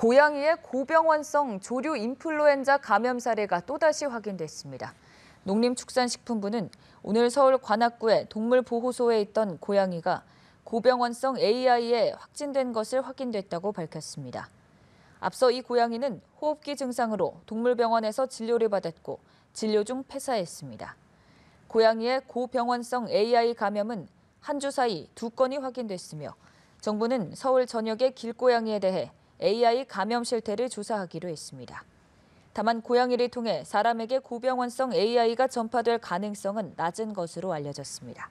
고양이의 고병원성 조류 인플루엔자 감염 사례가 또다시 확인됐습니다. 농림축산식품부는 오늘 서울 관악구의 동물보호소에 있던 고양이가 고병원성 AI에 확진된 것을 확인됐다고 밝혔습니다. 앞서 이 고양이는 호흡기 증상으로 동물병원에서 진료를 받았고 진료 중 폐사했습니다. 고양이의 고병원성 AI 감염은 한 주 사이 두 건이 확인됐으며 정부는 서울 전역의 길고양이에 대해 AI 감염 실태를 조사하기로 했습니다. 다만 고양이를 통해 사람에게 고병원성 AI가 전파될 가능성은 낮은 것으로 알려졌습니다.